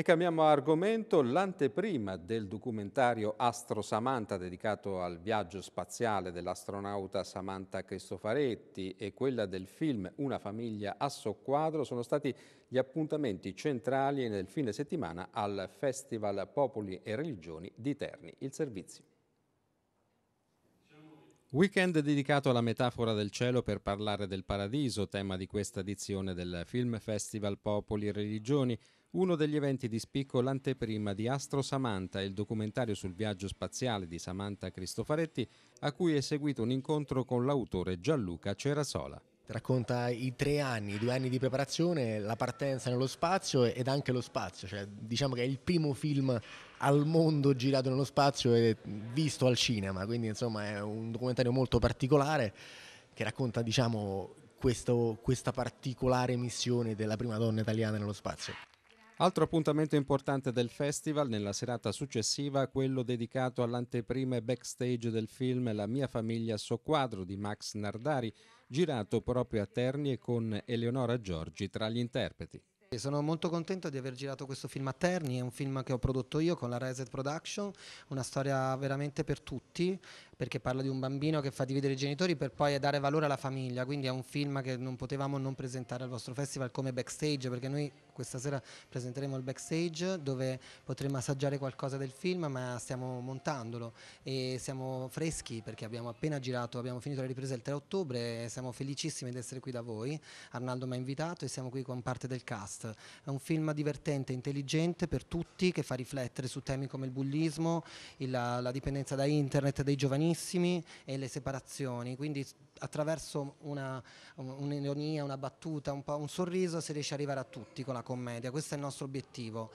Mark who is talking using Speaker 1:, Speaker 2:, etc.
Speaker 1: E cambiamo argomento, l'anteprima del documentario Astro Samantha dedicato al viaggio spaziale dell'astronauta Samantha Cristofaretti e quella del film Una famiglia a soqquadro sono stati gli appuntamenti centrali nel fine settimana al Festival Popoli e Religioni di Terni. Il servizio. Weekend dedicato alla metafora del cielo per parlare del paradiso, tema di questa edizione del Film Festival Popoli e Religioni uno degli eventi di spicco l'anteprima di Astro Samantha, il documentario sul viaggio spaziale di Samantha Cristofaretti, a cui è seguito un incontro con l'autore Gianluca Cerasola
Speaker 2: racconta i tre anni, i due anni di preparazione, la partenza nello spazio ed anche lo spazio, cioè, diciamo che è il primo film al mondo girato nello spazio e visto al cinema, quindi insomma è un documentario molto particolare che racconta diciamo, questo, questa particolare missione della prima donna italiana nello spazio.
Speaker 1: Altro appuntamento importante del festival nella serata successiva, quello dedicato all'anteprima e backstage del film La mia famiglia Soquadro di Max Nardari, girato proprio a Terni e con Eleonora Giorgi tra gli interpreti.
Speaker 3: Sono molto contento di aver
Speaker 1: girato questo film a Terni, è un
Speaker 3: film che ho prodotto io con la Reset
Speaker 1: Production,
Speaker 3: una storia veramente per tutti, perché parla di un bambino che fa dividere i genitori per poi dare valore alla famiglia, quindi è un film che non potevamo non presentare al vostro festival come backstage, perché noi questa sera presenteremo il backstage dove potremo assaggiare qualcosa del film, ma stiamo montandolo e siamo freschi perché abbiamo appena girato, abbiamo finito la ripresa il 3 ottobre, siamo felicissimi di essere qui da voi, Arnaldo mi ha invitato e siamo qui con parte del cast. È un film divertente, intelligente per tutti, che fa riflettere su temi come il bullismo, la, la dipendenza da internet dei giovanili, lontanissimi e le separazioni, quindi attraverso una, un'ironia, una battuta, un, po', un sorriso si riesce ad arrivare a tutti con la commedia, questo è il nostro obiettivo.